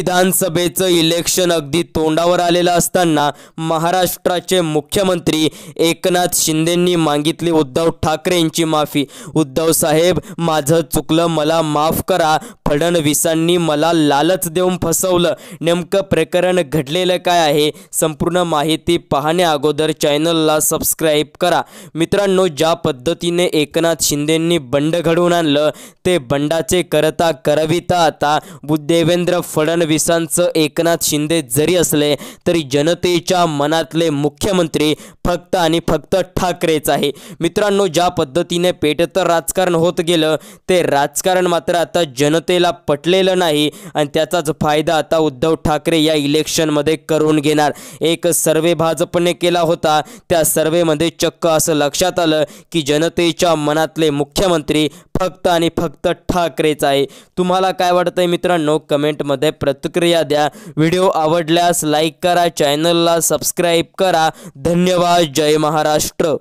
विधानसभेचं इलेक्शन अगदी तोंडावर आलेलं असताना महाराष्ट्राचे मुख्यमंत्री एकनाथ शिंदेंनी मागितली उद्धव ठाकरे यांची माफी उद्धव साहेब माझं चुकलं मला माफ करा फडणवीसांनी मला लालच देऊन फसवलं नेमकं प्रकरण घडलेलं काय आहे संपूर्ण माहिती पाहण्या अगोदर चॅनलला सबस्क्राईब करा मित्रांनो ज्या पद्धतीने एकनाथ शिंदेंनी बंड घडवून आणलं ते बंडाचे करता करविता आता देवेंद्र फडणवीस एकनाथ शिंदे जरी असले तरी जनतेच्या मनातले मुख्यमंत्री फक्त आणि फक्त ठाकरेच आहे मित्रांनो ज्या पद्धतीने पेटतर राजकारण होत गेलं ते राजकारण मात्र आता जनतेला पटलेलं नाही आणि त्याचाच फायदा आता उद्धव ठाकरे या इलेक्शनमध्ये करून घेणार एक सर्वे भाजपने केला होता त्या सर्वेमध्ये चक्क असं लक्षात आलं की जनतेच्या मनातले मुख्यमंत्री फक्त आणि फक्त ठाकरेच आहे तुम्हाला काय वाटतंय मित्रांनो कमेंटमध्ये प्रतिक्रिया द्या व्हिडिओ आवडल्यास लाईक करा चॅनलला सबस्क्राईब करा धन्यवाद जय महाराष्ट्र